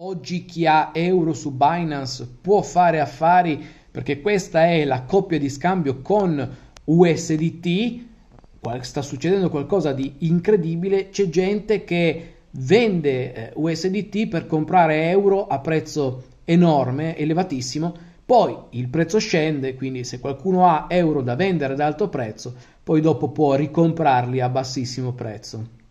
Oggi chi ha euro su Binance può fare affari perché questa è la coppia di scambio con USDT. Sta succedendo qualcosa di incredibile. C'è gente che vende eh, USDT per comprare euro a prezzo enorme, elevatissimo. Poi il prezzo scende, quindi se qualcuno ha euro da vendere ad alto prezzo, poi dopo può ricomprarli a bassissimo prezzo.